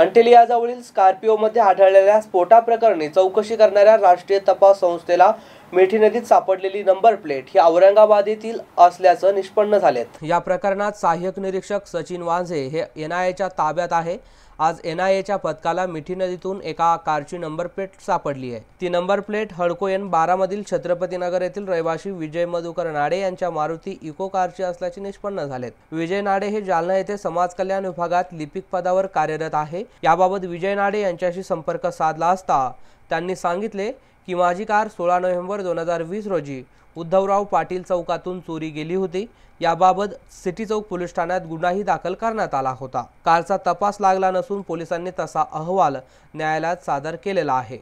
अंटेलियाजवळील स्कॉर्पिओमध्ये आढळलेल्या स्फोटाप्रकरणी चौकशी करणाऱ्या राष्ट्रीय तपास संस्थेला मेठी नदीत सापडलेली नंबर प्लेट ही औरंगाबाद येथील असल्याचं निष्पन्न झालेत या प्रकरणात सहाय्यक निरीक्षक सचिन वाझे हे एनआयएच्या ताब्यात आहे आज एन आय पथकाला मिठी नदीतून एका कारची नंबर प्लेट सापडली आहे ती नंबर प्लेट हडको एन बारामधील नगर येथील रहिवाशी विजय मधुकर नाडे यांच्या मारुती इको कारची असल्याचे निष्पन्न झालेत विजय नाडे हे जालना येथे समाज कल्याण विभागात लिपिक पदावर कार्यरत आहे याबाबत विजय नाडे यांच्याशी संपर्क साधला असता त्यांनी सांगितले की माझी कार सोळा नोव्हेंबर दोन हजार वीस रोजी उद्धवराव पाटील चौकातून चोरी गेली होती याबाबत सिटी चौक पोलीस ठाण्यात गुन्हाही दाखल करण्यात आला होता कारचा तपास लागला नसून पोलिसांनी तसा अहवाल न्यायालयात सादर केलेला आहे